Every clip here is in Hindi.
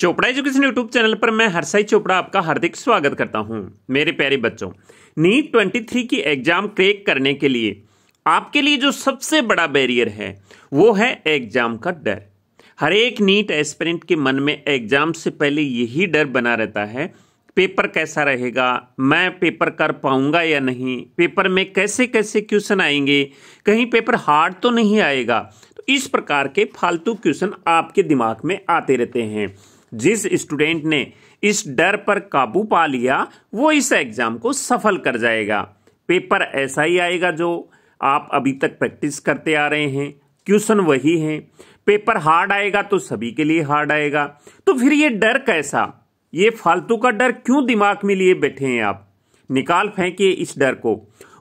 चोपड़ा एजुकेशन यूट्यूब चैनल पर मैं हरसाई चोपड़ा आपका हार्दिक स्वागत करता हूं मेरे प्यारे बच्चों नीट ट्वेंटी थ्री की एग्जाम क्रेक करने के लिए आपके लिए जो सबसे बड़ा बैरियर है वो है एग्जाम का डर हर एक नीट एस्पिरेंट के मन में एग्जाम से पहले यही डर बना रहता है पेपर कैसा रहेगा मैं पेपर कर पाऊंगा या नहीं पेपर में कैसे कैसे क्वेश्चन आएंगे कहीं पेपर हार्ड तो नहीं आएगा तो इस प्रकार के फालतू क्वेश्चन आपके दिमाग में आते रहते हैं जिस स्टूडेंट ने इस डर पर काबू पा लिया वो इस एग्ज़ाम को सफल कर जाएगा पेपर ऐसा ही आएगा जो आप अभी तक प्रैक्टिस करते आ रहे हैं क्वेश्चन वही हैं पेपर हार्ड आएगा तो सभी के लिए हार्ड आएगा तो फिर ये डर कैसा ये फालतू का डर क्यों दिमाग में लिए बैठे हैं आप निकाल फेंकिए इस डर को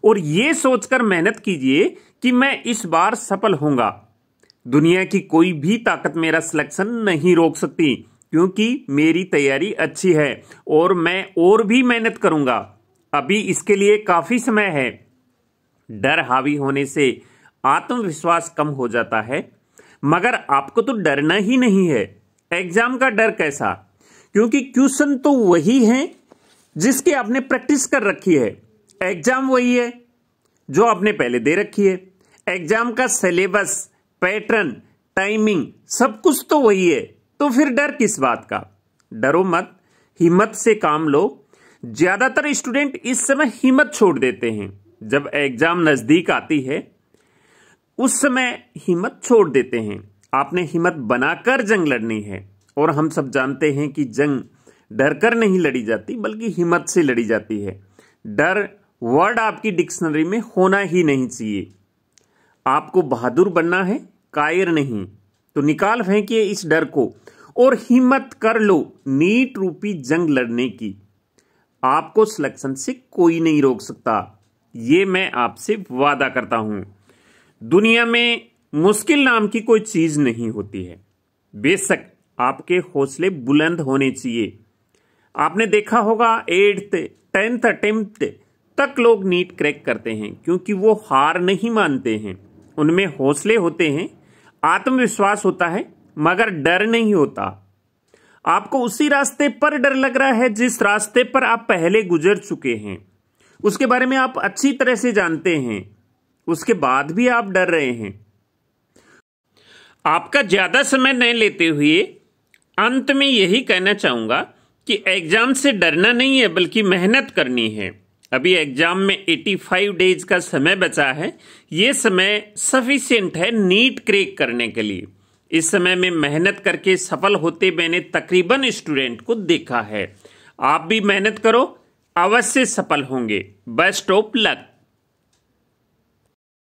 और ये सोचकर मेहनत कीजिए कि मैं इस बार सफल होऊंगा दुनिया की कोई भी ताकत मेरा सिलेक्शन नहीं रोक सकती क्योंकि मेरी तैयारी अच्छी है और मैं और भी मेहनत करूंगा अभी इसके लिए काफ़ी समय है डर हावी होने से आत्मविश्वास कम हो जाता है मगर आपको तो डरना ही नहीं है एग्जाम का डर कैसा क्योंकि क्वेश्चन तो वही है जिसकी आपने प्रैक्टिस कर रखी है एग्जाम वही है जो आपने पहले दे रखी है एग्जाम का सिलेबस पैटर्न टाइमिंग सब कुछ तो वही है तो फिर डर किस बात का डरो मत हिम्मत से काम लो ज़्यादातर स्टूडेंट इस समय हिम्मत छोड़ देते हैं जब एग्ज़ाम नज़दीक आती है उस समय हिम्मत छोड़ देते हैं आपने हिम्मत बनाकर जंग लड़नी है और हम सब जानते हैं कि जंग डर कर नहीं लड़ी जाती बल्कि हिम्मत से लड़ी जाती है डर वर्ड आपकी डिक्शनरी में होना ही नहीं चाहिए आपको बहादुर बनना है कायर नहीं तो निकाल फेंकिए इस डर को और हिम्मत कर लो नीट रूपी जंग लड़ने की आपको सिलेक्शन से कोई नहीं रोक सकता ये मैं आपसे वादा करता हूं दुनिया में मुश्किल नाम की कोई चीज़ नहीं होती है बेशक आपके हौसले बुलंद होने चाहिए आपने देखा होगा एट्थ टेंथ अटेम्प्ट तक लोग नीट क्रैक करते हैं क्योंकि वो हार नहीं मानते हैं उनमें हौसले होते हैं आत्मविश्वास होता है मगर डर नहीं होता आपको उसी रास्ते पर डर लग रहा है जिस रास्ते पर आप पहले गुजर चुके हैं उसके बारे में आप अच्छी तरह से जानते हैं उसके बाद भी आप डर रहे हैं आपका ज़्यादा समय न लेते हुए अंत में यही कहना चाहूंगा कि एग्ज़ाम से डरना नहीं है बल्कि मेहनत करनी है अभी एग्ज़ाम में 85 डेज का समय बचा है ये समय सफिशियंट है नीट क्रेक करने के लिए इस समय में मेहनत करके सफल होते मैंने तकरीबन स्टूडेंट को देखा है आप भी मेहनत करो अवश्य सफल होंगे बेस्ट ऑफ लक